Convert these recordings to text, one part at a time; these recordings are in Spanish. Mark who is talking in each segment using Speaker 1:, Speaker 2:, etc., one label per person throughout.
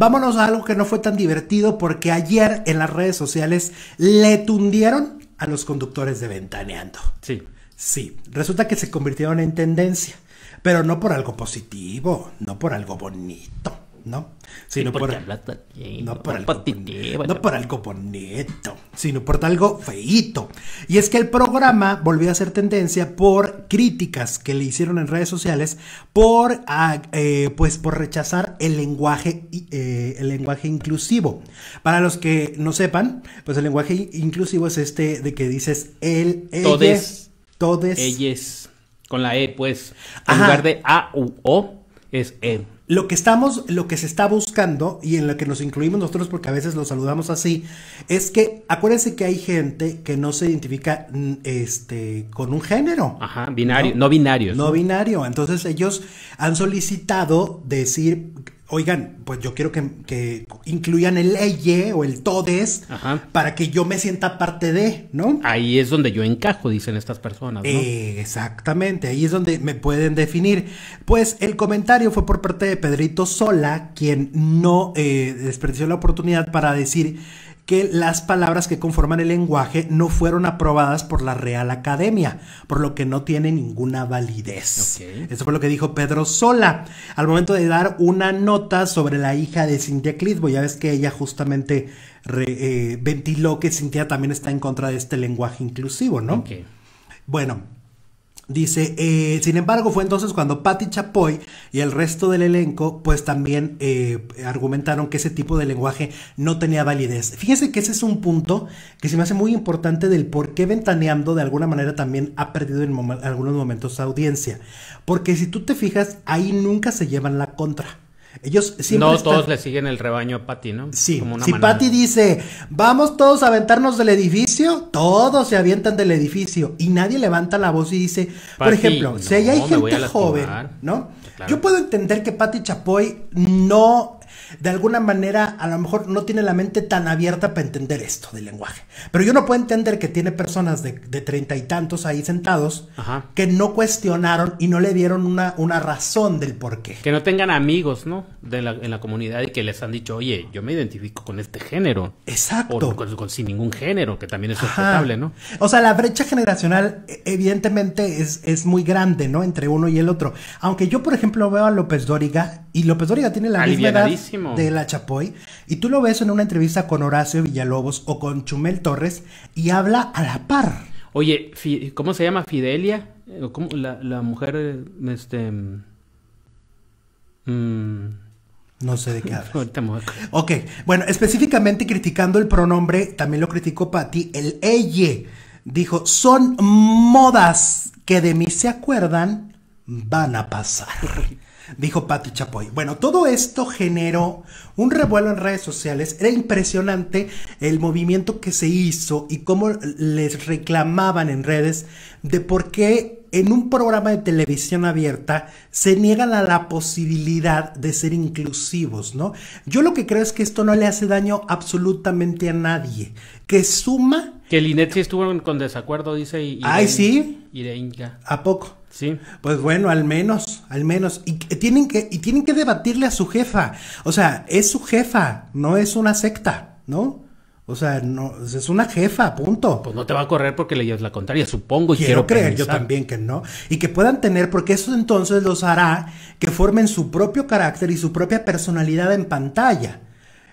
Speaker 1: vámonos a algo que no fue tan divertido porque ayer en las redes sociales le tundieron a los conductores de Ventaneando. Sí. Sí, resulta que se convirtieron en tendencia, pero no por algo positivo, no por algo bonito, ¿no? Sino por, no, por algo, positivo, no por algo bonito, sino por algo feíto. Y es que el programa volvió a ser tendencia por críticas que le hicieron en redes sociales por, ah, eh, pues por rechazar el lenguaje, eh, el lenguaje inclusivo. Para los que no sepan, pues el lenguaje inclusivo es este de que dices el, ellos, todos,
Speaker 2: con la E, pues, en lugar de A u O es
Speaker 1: Lo que estamos, lo que se está buscando y en lo que nos incluimos nosotros, porque a veces lo saludamos así, es que acuérdense que hay gente que no se identifica mm, este, con un género.
Speaker 2: Ajá, binario, no, binario,
Speaker 1: No binario. Entonces ellos han solicitado decir, oigan, pues yo quiero que, que incluyan el EYE o el TODES para que yo me sienta parte de,
Speaker 2: ¿no? Ahí es donde yo encajo, dicen estas personas, ¿no?
Speaker 1: exactamente, ahí es donde me pueden definir. Pues el comentario fue por parte de Pedrito Sola, quien no eh, desperdició la oportunidad para decir que las palabras que conforman el lenguaje no fueron aprobadas por la Real Academia, por lo que no tiene ninguna validez. Eso fue lo que dijo Pedro Sola al momento de dar una nota sobre la hija de Cintia Clitbo. Ya ves que ella justamente eh, ventiló que Cintia también está en contra de este lenguaje inclusivo, ¿no? Bueno, Dice, eh, sin embargo, fue entonces cuando Patty Chapoy y el resto del elenco, pues también eh, argumentaron que ese tipo de lenguaje no tenía validez. Fíjense que ese es un punto que se me hace muy importante del por qué Ventaneando de alguna manera también ha perdido en algunos momentos audiencia. Porque si tú te fijas, ahí nunca se llevan la contra. Ellos No todos
Speaker 2: le siguen el rebaño a Patty, ¿no? Sí. si Patty dice,
Speaker 1: vamos todos a aventarnos del edificio, todos se avientan del edificio y nadie levanta la voz y dice, por ejemplo, si hay gente joven, ¿no? Yo puedo entender que Patty Chapoy no de alguna manera a lo mejor no tiene la mente tan abierta para entender esto del lenguaje. Pero yo no puedo entender que tiene personas de treinta y tantos ahí sentados que no cuestionaron y no le dieron una, razón del por qué.
Speaker 2: Que no tengan amigos, ¿no? en la comunidad y que les han dicho, oye, yo me identifico con este género. Exacto. O sin ningún género, que también
Speaker 1: es respetable, ¿no? O sea, la brecha generacional e, evidentemente es, es muy grande, ¿no? Entre uno y el otro. Aunque yo, por ejemplo, veo a López Dóriga y López Dóriga tiene la misma edad de La Chapoy. Y tú lo ves en una entrevista con Horacio Villalobos o con Chumel Torres y habla a la par.
Speaker 2: Oye, ¿cómo se llama? ¿Fidelia? Eh, ¿Cómo? La, mujer, este... Mm,
Speaker 1: no sé de qué hablas. ok, bueno, específicamente criticando el pronombre, también lo criticó Patti, el EYE. Dijo, son modas que de mí se acuerdan, van a pasar. dijo Patti Chapoy. Bueno, todo esto generó un revuelo en redes sociales. Era impresionante el movimiento que se hizo y cómo les reclamaban en redes de por qué en un programa de televisión abierta se niegan a la posibilidad de ser inclusivos, ¿no? Yo lo que creo es que esto no le hace daño absolutamente a nadie, que suma...
Speaker 2: Que el sí estuvo con desacuerdo, dice... Ay, sí. Y de
Speaker 1: ¿A poco? Sí. Pues bueno, al menos, al menos. Y eh, tienen que, y tienen que debatirle a su jefa. O sea, es su jefa, no es una secta, ¿no? O sea, no, es una jefa, punto. Pues
Speaker 2: no te va a correr porque le la contraria, supongo. Y quiero, creer yo también
Speaker 1: que no. Y que puedan tener, porque eso entonces los hará que formen su propio carácter y su propia personalidad en pantalla.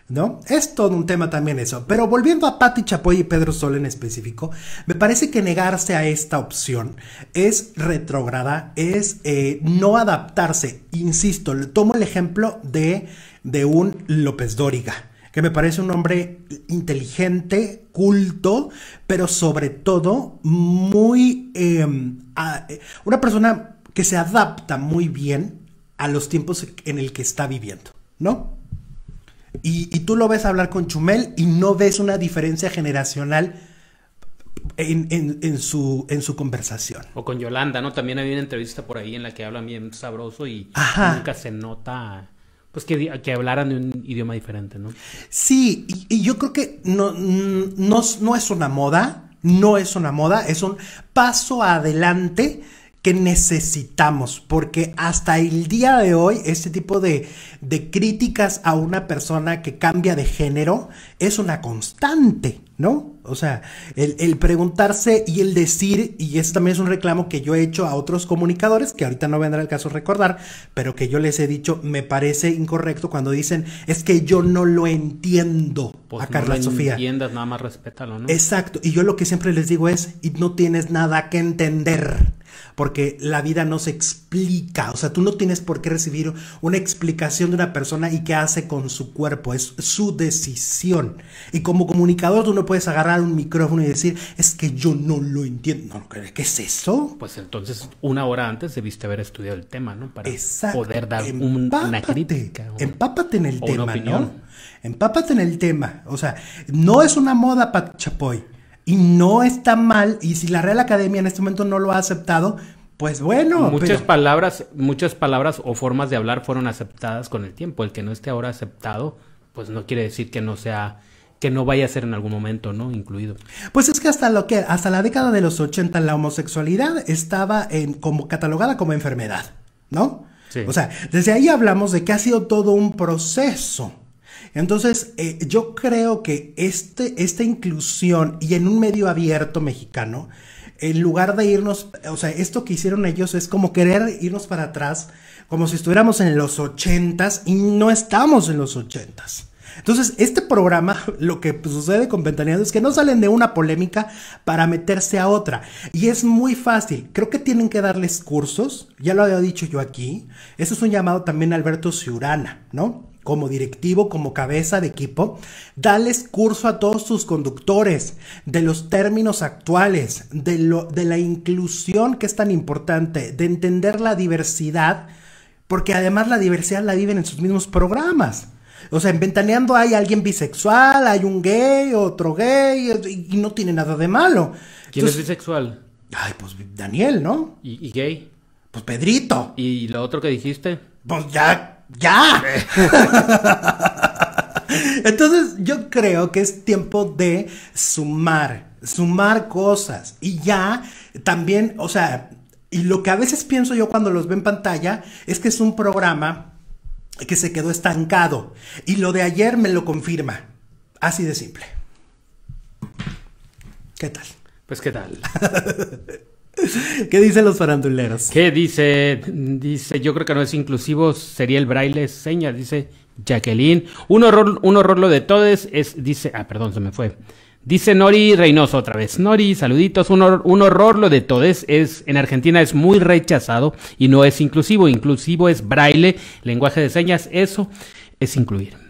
Speaker 1: ¿no? Es todo un tema también eso. Pero volviendo a Pati Chapoy y Pedro Sol en específico, me parece que negarse a esta opción es retrograda, es eh, no adaptarse. Insisto, tomo el ejemplo de, un López Dóriga que me parece un hombre inteligente, culto, pero sobre todo muy... Em, eh, una persona que se adapta muy bien a los tiempos en el que está viviendo, ¿no? Y, tú lo ves hablar con Chumel y no ves una diferencia generacional en, su, conversación.
Speaker 2: O con Yolanda, ¿no? También hay una entrevista por ahí en la que hablan bien sabroso y nunca se nota. Pues que, que, hablaran de un idioma diferente, ¿no?
Speaker 1: Sí, y, yo creo que no, no es una moda, no es una moda, es un paso adelante que necesitamos, porque hasta el día de hoy este tipo de, de críticas a una persona que cambia de género es una constante, ¿no? O sea, el, preguntarse y el decir, y eso también es un reclamo que yo he hecho a otros comunicadores, que ahorita no vendrá el caso recordar, pero que yo les he dicho, me parece incorrecto cuando dicen, es que yo no lo entiendo pues a Carla lo Sofía.
Speaker 2: entiendas, nada más respétalo, ¿no? Exacto,
Speaker 1: y yo lo que siempre les digo es, y no tienes nada que entender porque la vida no se explica, o sea, tú no tienes por qué recibir una explicación de una persona y qué hace con su cuerpo, es su decisión. Y como comunicador tú no puedes agarrar un micrófono y decir, es que yo no lo entiendo. No, ¿Qué es eso?
Speaker 2: Pues entonces, una hora antes
Speaker 1: debiste haber estudiado el tema, ¿no? Para poder dar un, una crítica. empápate en el tema, ¿no? Empápate en el tema. O sea, no es una moda para Chapoy. Y no está mal. Y si la Real Academia en este momento no lo ha aceptado, pues bueno. Muchas
Speaker 2: palabras, muchas palabras o formas de hablar fueron aceptadas con el tiempo. El que no esté ahora aceptado, pues no quiere decir que no sea que no vaya a ser en algún momento, ¿no? Incluido.
Speaker 1: Pues es que hasta lo que hasta la década de los 80 la homosexualidad estaba en, como catalogada como enfermedad, ¿no? Sí. O sea, desde ahí hablamos de que ha sido todo un proceso. Entonces, eh, yo creo que este, esta inclusión y en un medio abierto mexicano, en lugar de irnos, o sea, esto que hicieron ellos es como querer irnos para atrás, como si estuviéramos en los ochentas y no estamos en los ochentas. Entonces, este programa, lo que pues, sucede con Ventaneando es que no salen de una polémica para meterse a otra. Y es muy fácil. Creo que tienen que darles cursos. Ya lo había dicho yo aquí. Eso es un llamado también a Alberto Ciurana, ¿no? como directivo, como cabeza de equipo, Darles curso a todos sus conductores de los términos actuales, de, lo, de la inclusión que es tan importante, de entender la diversidad, porque además la diversidad la viven en sus mismos programas. O sea, en Ventaneando hay alguien bisexual, hay un gay, otro gay, y, no tiene nada de malo. ¿Quién es
Speaker 2: bisexual? Ay, pues
Speaker 1: Daniel, ¿no?
Speaker 2: ¿Y, ¿Y, gay? Pues
Speaker 1: Pedrito. ¿Y lo otro que dijiste? Pues ya, ya. Entonces, yo creo que es tiempo de sumar, sumar cosas. Y ya, también, o sea, y lo que a veces pienso yo cuando los ve en pantalla es que es un programa que se quedó estancado. Y lo de ayer me lo confirma. Así de simple. ¿Qué tal? Pues qué tal. ¿Qué dicen los faranduleros? ¿Qué
Speaker 2: dice? Dice, yo creo que no es inclusivo, sería el braille señas, dice Jacqueline. Un horror, un horror lo de todos es, dice, ah, perdón, se me fue. Dice Nori Reynoso otra vez. Nori, saluditos. Un, un horror lo de Todes. Es, en Argentina es muy rechazado y no es inclusivo. Inclusivo es braille, lenguaje de señas. Eso es incluir.